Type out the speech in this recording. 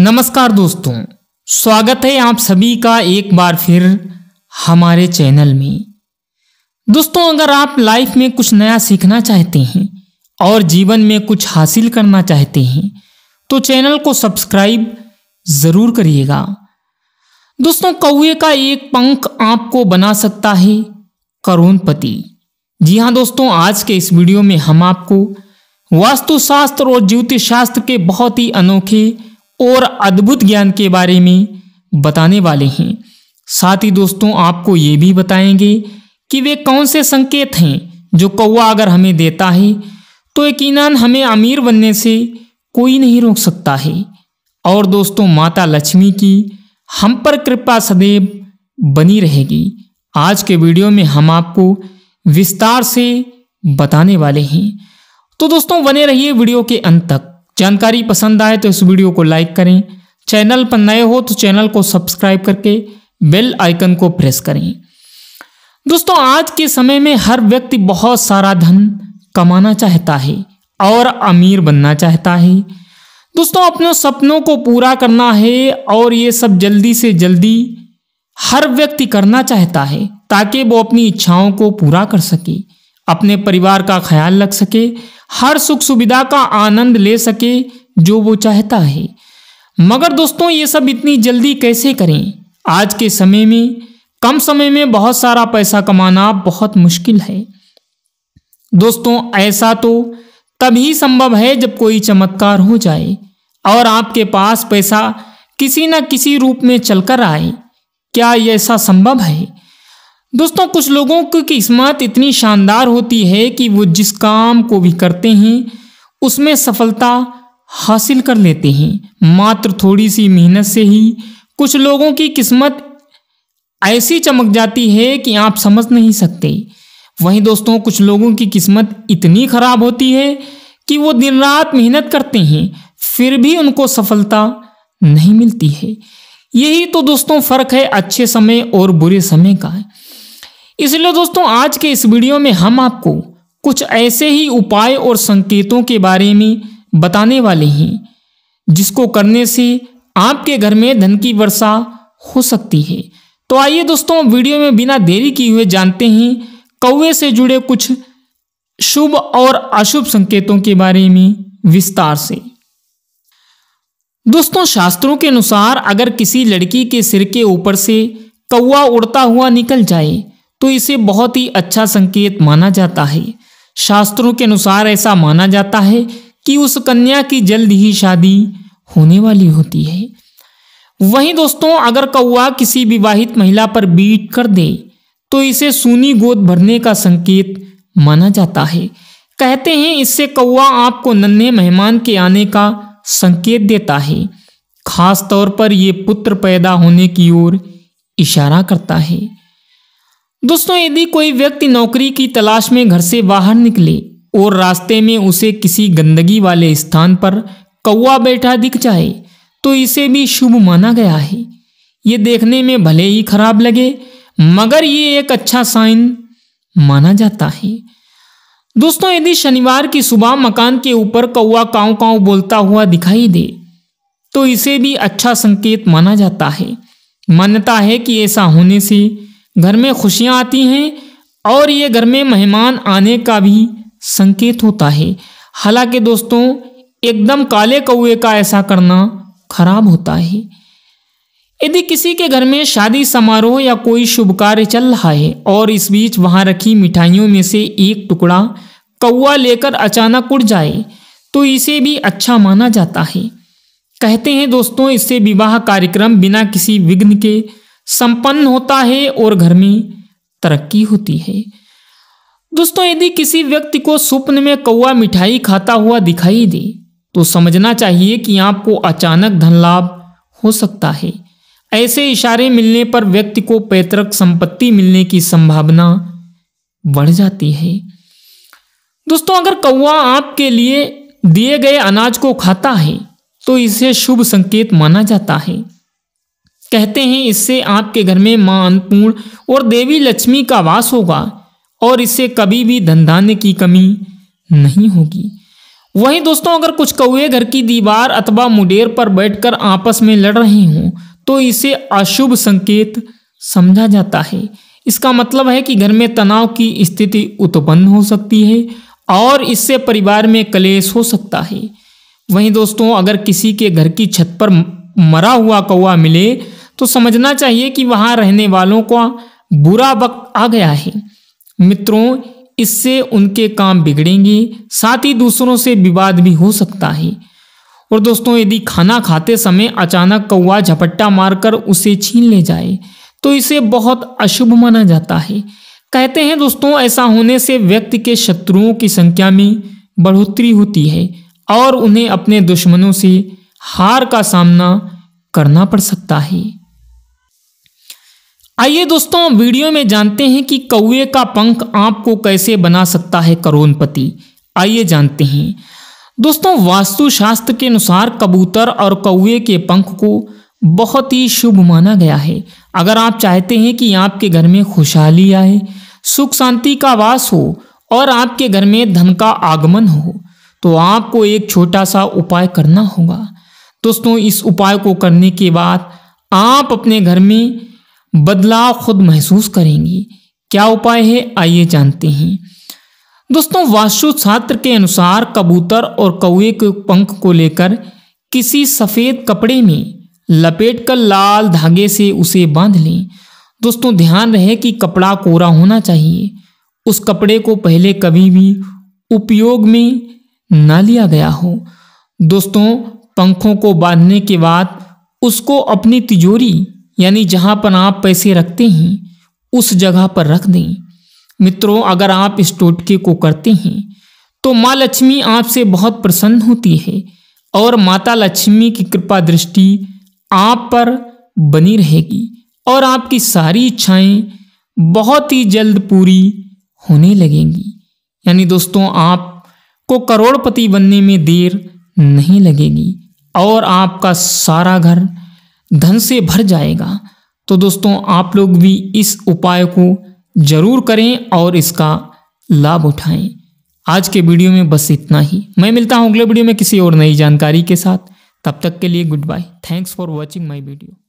नमस्कार दोस्तों स्वागत है आप सभी का एक बार फिर हमारे चैनल में दोस्तों अगर आप लाइफ में कुछ नया सीखना चाहते हैं और जीवन में कुछ हासिल करना चाहते हैं तो चैनल को सब्सक्राइब ज़रूर करिएगा दोस्तों कौए का एक पंख आपको बना सकता है करोनपति जी हाँ दोस्तों आज के इस वीडियो में हम आपको वास्तुशास्त्र और ज्योतिष शास्त्र के बहुत ही अनोखे और अद्भुत ज्ञान के बारे में बताने वाले हैं साथ ही दोस्तों आपको ये भी बताएंगे कि वे कौन से संकेत हैं जो कौवा अगर हमें देता है तो यकीनन हमें अमीर बनने से कोई नहीं रोक सकता है और दोस्तों माता लक्ष्मी की हम पर कृपा सदैव बनी रहेगी आज के वीडियो में हम आपको विस्तार से बताने वाले हैं तो दोस्तों बने रहिए वीडियो के अंत तक जानकारी पसंद आए तो इस वीडियो को लाइक करें चैनल पर नए हो तो चैनल को सब्सक्राइब करके बेल आइकन को प्रेस करें दोस्तों आज के समय में हर व्यक्ति बहुत सारा धन कमाना चाहता है और अमीर बनना चाहता है दोस्तों अपने सपनों को पूरा करना है और ये सब जल्दी से जल्दी हर व्यक्ति करना चाहता है ताकि वो अपनी इच्छाओं को पूरा कर सके अपने परिवार का ख्याल रख सके हर सुख सुविधा का आनंद ले सके जो वो चाहता है मगर दोस्तों ये सब इतनी जल्दी कैसे करें आज के समय में कम समय में बहुत सारा पैसा कमाना बहुत मुश्किल है दोस्तों ऐसा तो तभी संभव है जब कोई चमत्कार हो जाए और आपके पास पैसा किसी न किसी रूप में चलकर आए क्या ऐसा संभव है दोस्तों कुछ लोगों की किस्मत इतनी शानदार होती है कि वो जिस काम को भी करते हैं उसमें सफलता हासिल कर लेते हैं मात्र थोड़ी सी मेहनत से ही कुछ लोगों की किस्मत ऐसी चमक जाती है कि आप समझ नहीं सकते वहीं दोस्तों कुछ लोगों की किस्मत इतनी खराब होती है कि वो दिन रात मेहनत करते हैं फिर भी उनको सफलता नहीं मिलती है यही तो दोस्तों फ़र्क है अच्छे समय और बुरे समय का इसलिए दोस्तों आज के इस वीडियो में हम आपको कुछ ऐसे ही उपाय और संकेतों के बारे में बताने वाले हैं जिसको करने से आपके घर में धन की वर्षा हो सकती है तो आइए दोस्तों वीडियो में बिना देरी किए हुए जानते हैं कौए से जुड़े कुछ शुभ और अशुभ संकेतों के बारे में विस्तार से दोस्तों शास्त्रों के अनुसार अगर किसी लड़की के सिर के ऊपर से कौआ उड़ता हुआ निकल जाए तो इसे बहुत ही अच्छा संकेत माना जाता है शास्त्रों के अनुसार ऐसा माना जाता है कि उस कन्या की जल्द ही शादी होने वाली होती है वहीं दोस्तों अगर कौआ किसी विवाहित महिला पर बीट कर दे तो इसे सूनी गोद भरने का संकेत माना जाता है कहते हैं इससे कौआ आपको नन्हे मेहमान के आने का संकेत देता है खास तौर पर ये पुत्र पैदा होने की ओर इशारा करता है दोस्तों यदि कोई व्यक्ति नौकरी की तलाश में घर से बाहर निकले और रास्ते में उसे किसी गंदगी वाले स्थान पर कौआ बैठा दिख जाए तो इसे भी शुभ माना गया है ये देखने में भले ही खराब लगे मगर ये एक अच्छा साइन माना जाता है दोस्तों यदि शनिवार की सुबह मकान के ऊपर कौआ काव काव बोलता हुआ दिखाई दे तो इसे भी अच्छा संकेत माना जाता है मान्यता है कि ऐसा होने से घर में खुशियाँ आती हैं और ये घर में मेहमान आने का भी संकेत होता है हालांकि दोस्तों एकदम काले कौए का ऐसा करना खराब होता है यदि किसी के घर में शादी समारोह या कोई शुभ कार्य चल रहा है और इस बीच वहाँ रखी मिठाइयों में से एक टुकड़ा कौआ लेकर अचानक उड़ जाए तो इसे भी अच्छा माना जाता है कहते हैं दोस्तों इससे विवाह कार्यक्रम बिना किसी विघ्न के संपन्न होता है और घर में तरक्की होती है दोस्तों यदि किसी व्यक्ति को स्वप्न में कौआ मिठाई खाता हुआ दिखाई दे तो समझना चाहिए कि आपको अचानक धन लाभ हो सकता है ऐसे इशारे मिलने पर व्यक्ति को पैतृक संपत्ति मिलने की संभावना बढ़ जाती है दोस्तों अगर कौआ आपके लिए दिए गए अनाज को खाता है तो इसे शुभ संकेत माना जाता है कहते हैं इससे आपके घर में माँ अन्नपूर्ण और देवी लक्ष्मी का वास होगा और इससे कभी भी धन धान्य की कमी नहीं होगी वहीं दोस्तों अगर कुछ कौए घर की दीवार अथवा मुडेर पर बैठकर आपस में लड़ रहे हों तो इसे अशुभ संकेत समझा जाता है इसका मतलब है कि घर में तनाव की स्थिति उत्पन्न हो सकती है और इससे परिवार में कलेश हो सकता है वहीं दोस्तों अगर किसी के घर की छत पर मरा हुआ कौआ मिले तो समझना चाहिए कि वहां रहने वालों का बुरा वक्त आ गया है मित्रों इससे उनके काम बिगड़ेंगे साथ ही दूसरों से विवाद भी हो सकता है और दोस्तों यदि खाना खाते समय अचानक कौआ झपट्टा मारकर उसे छीन ले जाए तो इसे बहुत अशुभ माना जाता है कहते हैं दोस्तों ऐसा होने से व्यक्ति के शत्रुओं की संख्या में बढ़ोतरी होती है और उन्हें अपने दुश्मनों से हार का सामना करना पड़ सकता है आइए दोस्तों वीडियो में जानते हैं कि कौए का पंख आपको कैसे बना सकता है करोनपति आइए जानते हैं दोस्तों वास्तुशास्त्र के अनुसार कबूतर और कौए के पंख को बहुत ही शुभ माना गया है अगर आप चाहते हैं कि आपके घर में खुशहाली आए सुख शांति का वास हो और आपके घर में धन का आगमन हो तो आपको एक छोटा सा उपाय करना होगा दोस्तों इस उपाय को करने के बाद आप अपने घर में बदलाव खुद महसूस करेंगी क्या उपाय है आइए जानते हैं दोस्तों वास्तु छात्र के अनुसार कबूतर और कौए के पंख को लेकर किसी सफ़ेद कपड़े में लपेट कर लाल धागे से उसे बांध लें दोस्तों ध्यान रहे कि कपड़ा कोरा होना चाहिए उस कपड़े को पहले कभी भी उपयोग में ना लिया गया हो दोस्तों पंखों को बांधने के बाद उसको अपनी तिजोरी यानी जहाँ पर आप पैसे रखते हैं उस जगह पर रख दें मित्रों अगर आप इस टोटके को करते हैं तो माँ लक्ष्मी आपसे बहुत प्रसन्न होती है और माता लक्ष्मी की कृपा दृष्टि आप पर बनी रहेगी और आपकी सारी इच्छाएं बहुत ही जल्द पूरी होने लगेंगी यानी दोस्तों आपको करोड़पति बनने में देर नहीं लगेगी और आपका सारा घर धन से भर जाएगा तो दोस्तों आप लोग भी इस उपाय को ज़रूर करें और इसका लाभ उठाएं आज के वीडियो में बस इतना ही मैं मिलता हूं अगले वीडियो में किसी और नई जानकारी के साथ तब तक के लिए good bye thanks for watching my video